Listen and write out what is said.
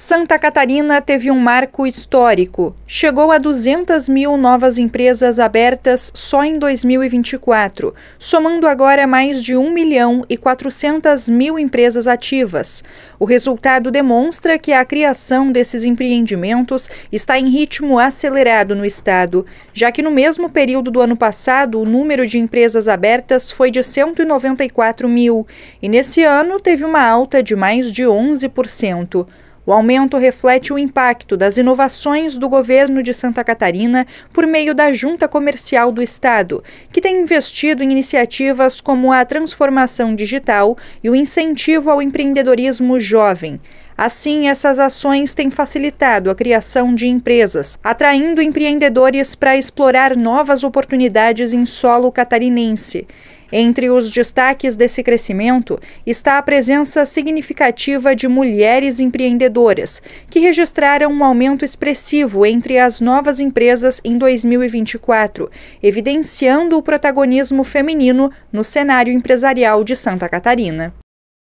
Santa Catarina teve um marco histórico. Chegou a 200 mil novas empresas abertas só em 2024, somando agora mais de 1 milhão e 400 mil empresas ativas. O resultado demonstra que a criação desses empreendimentos está em ritmo acelerado no estado, já que no mesmo período do ano passado o número de empresas abertas foi de 194 mil e nesse ano teve uma alta de mais de 11%. O aumento reflete o impacto das inovações do governo de Santa Catarina por meio da Junta Comercial do Estado, que tem investido em iniciativas como a transformação digital e o incentivo ao empreendedorismo jovem. Assim, essas ações têm facilitado a criação de empresas, atraindo empreendedores para explorar novas oportunidades em solo catarinense. Entre os destaques desse crescimento está a presença significativa de mulheres empreendedoras, que registraram um aumento expressivo entre as novas empresas em 2024, evidenciando o protagonismo feminino no cenário empresarial de Santa Catarina.